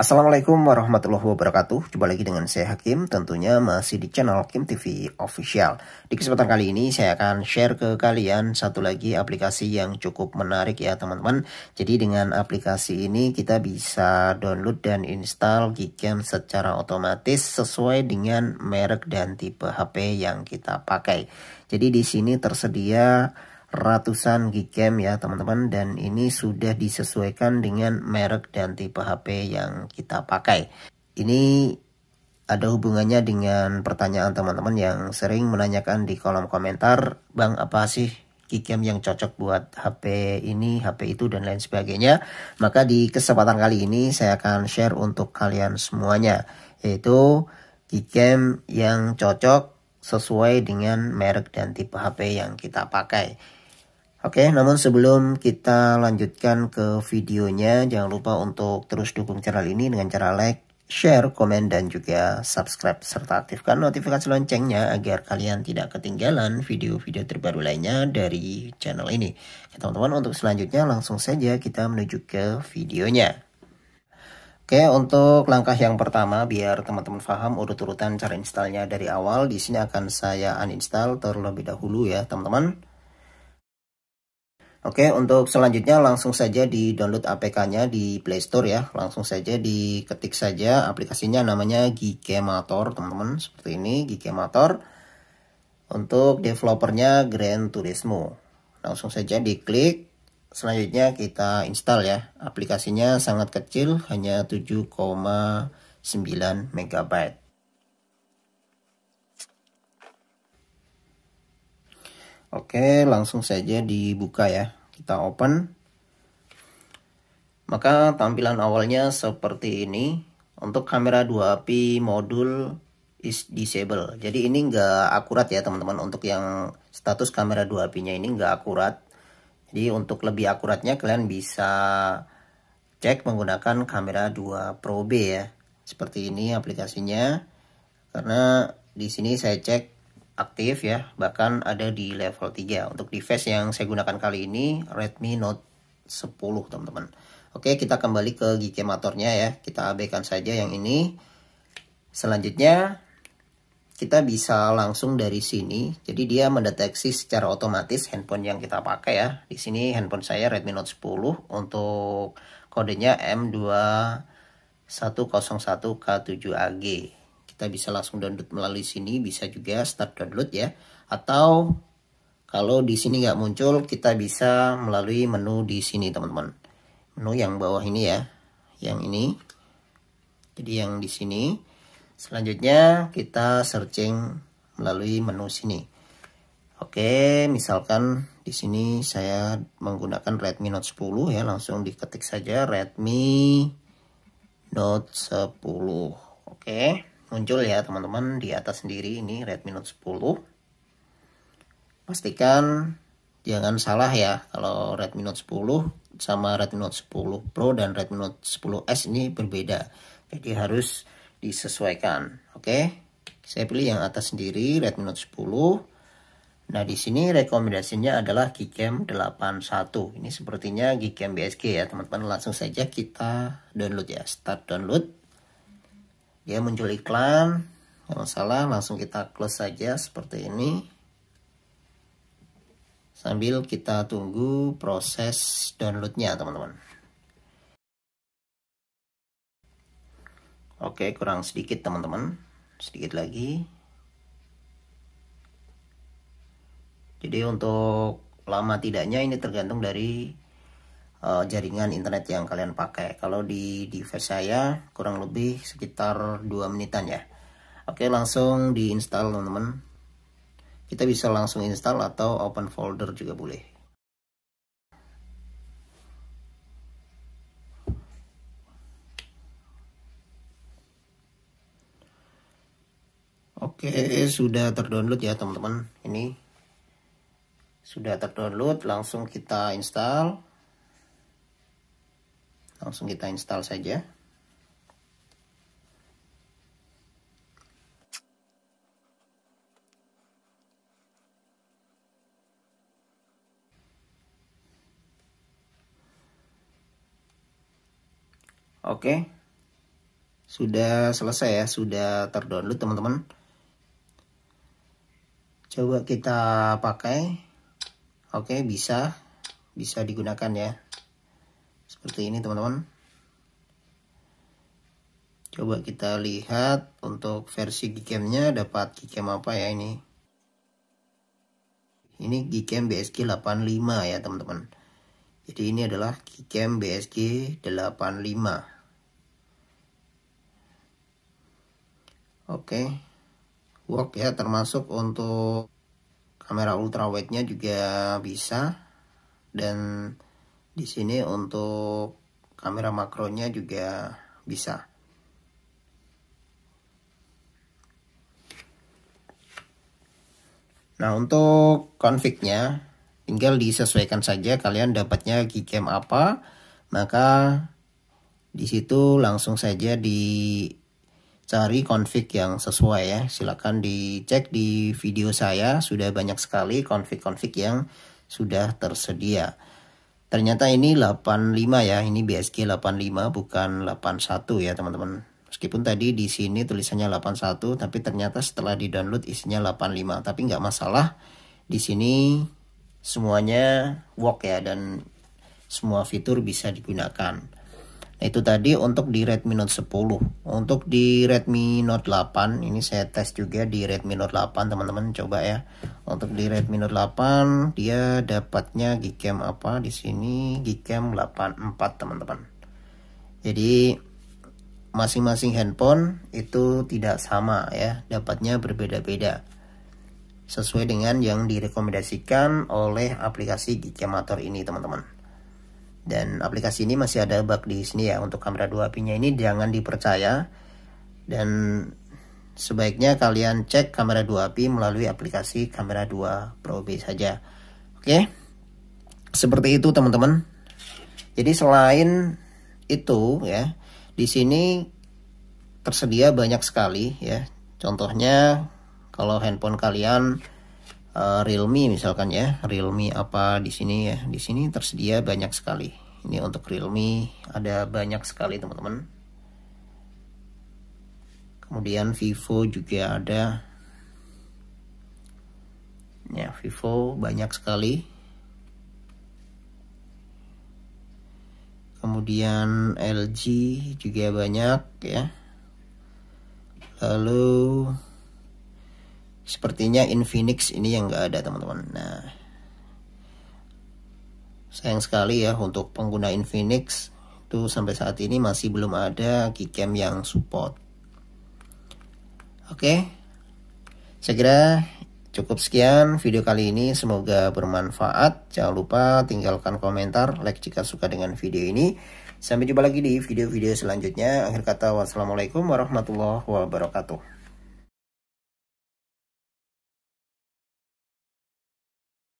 Assalamualaikum warahmatullahi wabarakatuh. Jumpa lagi dengan saya Hakim, tentunya masih di channel Hakim TV Official. Di kesempatan kali ini saya akan share ke kalian satu lagi aplikasi yang cukup menarik ya teman-teman. Jadi dengan aplikasi ini kita bisa download dan install Gcam secara otomatis sesuai dengan merek dan tipe HP yang kita pakai. Jadi di sini tersedia ratusan gigam ya teman-teman dan ini sudah disesuaikan dengan merek dan tipe HP yang kita pakai ini ada hubungannya dengan pertanyaan teman-teman yang sering menanyakan di kolom komentar Bang apa sih gigam yang cocok buat HP ini, HP itu dan lain sebagainya maka di kesempatan kali ini saya akan share untuk kalian semuanya yaitu gigam yang cocok sesuai dengan merek dan tipe HP yang kita pakai Oke, namun sebelum kita lanjutkan ke videonya, jangan lupa untuk terus dukung channel ini dengan cara like, share, komen, dan juga subscribe, serta aktifkan notifikasi loncengnya agar kalian tidak ketinggalan video-video terbaru lainnya dari channel ini. Teman-teman, untuk selanjutnya langsung saja kita menuju ke videonya. Oke, untuk langkah yang pertama biar teman-teman paham urut-urutan cara installnya dari awal, di sini akan saya uninstall terlebih dahulu ya, teman-teman. Oke, untuk selanjutnya langsung saja di download APK-nya di Play Store ya. Langsung saja diketik saja aplikasinya namanya Gigemator, teman-teman. Seperti ini, Gigemator. Untuk developernya Grand Turismo. Langsung saja diklik. Selanjutnya kita install ya. Aplikasinya sangat kecil, hanya 7,9 MB. Oke, langsung saja dibuka ya. Kita open. Maka tampilan awalnya seperti ini. Untuk kamera 2 api modul is disable. Jadi ini nggak akurat ya teman-teman. Untuk yang status kamera 2 apinya ini nggak akurat. Jadi untuk lebih akuratnya kalian bisa cek menggunakan kamera 2 Pro B ya. Seperti ini aplikasinya. Karena di sini saya cek aktif ya, bahkan ada di level 3. Untuk device yang saya gunakan kali ini Redmi Note 10, teman-teman. Oke, kita kembali ke gigamatornya ya. Kita abaikan saja yang ini. Selanjutnya kita bisa langsung dari sini. Jadi dia mendeteksi secara otomatis handphone yang kita pakai ya. Di sini handphone saya Redmi Note 10 untuk kodenya M2101K7AG kita bisa langsung download melalui sini bisa juga start download ya atau kalau di sini nggak muncul kita bisa melalui menu di sini teman-teman menu yang bawah ini ya yang ini jadi yang di sini selanjutnya kita searching melalui menu sini Oke misalkan di sini saya menggunakan Redmi Note 10 ya langsung diketik saja Redmi Note 10 Oke muncul ya teman-teman di atas sendiri ini Redmi Note 10 pastikan jangan salah ya kalau Redmi Note 10 sama Redmi Note 10 Pro dan Redmi Note 10s ini berbeda jadi harus disesuaikan oke okay? saya pilih yang atas sendiri Redmi Note 10 nah di sini rekomendasinya adalah Gcam 81 ini sepertinya Gcam BSG ya teman-teman langsung saja kita download ya start download ya muncul iklan kalau salah langsung kita close saja seperti ini sambil kita tunggu proses downloadnya teman-teman oke kurang sedikit teman-teman sedikit lagi jadi untuk lama tidaknya ini tergantung dari uh, jaringan internet yang kalian pakai kalau di device saya kurang lebih sekitar 2 menitan ya oke langsung diinstal teman-teman kita bisa langsung install atau open folder juga boleh Oke, sudah terdownload ya teman-teman. Ini sudah terdownload, langsung kita install langsung kita install saja Oke, sudah selesai ya, sudah terdownload teman-teman. Coba kita pakai, oke bisa, bisa digunakan ya seperti ini teman-teman coba kita lihat untuk versi gcam nya dapat gcam apa ya ini ini gcam bsg 85 ya teman-teman jadi ini adalah gcam bsg 85 Oke. Work ya termasuk untuk kamera ultrawide-nya juga bisa dan di sini untuk kamera makronya juga bisa nah untuk config-nya tinggal disesuaikan saja kalian dapatnya keycam apa maka di situ langsung saja dicari config yang sesuai ya Silakan dicek di video saya sudah banyak sekali config-config yang sudah tersedia Ternyata ini 85 ya, ini BSG 85 bukan 81 ya teman-teman. Meskipun tadi di sini tulisannya 81 tapi ternyata setelah di-download isinya 85. Tapi nggak masalah. Di sini semuanya work ya dan semua fitur bisa digunakan. Itu tadi untuk di Redmi Note 10. Untuk di Redmi Note 8, ini saya tes juga di Redmi Note 8 teman-teman coba ya. Untuk di Redmi Note 8 dia dapatnya Gcam apa di sini Gcam 84 teman-teman. Jadi masing-masing handphone itu tidak sama ya, dapatnya berbeda-beda sesuai dengan yang direkomendasikan oleh aplikasi Gcamator ini teman-teman dan aplikasi ini masih ada bug di sini ya untuk kamera 2 apinya ini jangan dipercaya dan sebaiknya kalian cek kamera 2 api melalui aplikasi kamera 2 Pro B saja oke seperti itu teman-teman jadi selain itu ya di sini tersedia banyak sekali ya contohnya kalau handphone kalian Eh, Realme misalkan ya Realme apa di sini ya di sini tersedia banyak sekali ini untuk Realme ada banyak sekali teman-teman kemudian Vivo juga ada ya Vivo banyak sekali kemudian LG juga banyak ya lalu sepertinya Infinix ini yang enggak ada teman-teman nah sayang sekali ya untuk pengguna Infinix itu sampai saat ini masih belum ada keycam yang support oke saya kira cukup sekian video kali ini semoga bermanfaat jangan lupa tinggalkan komentar like jika suka dengan video ini sampai jumpa lagi di video-video selanjutnya akhir kata wassalamualaikum warahmatullahi wabarakatuh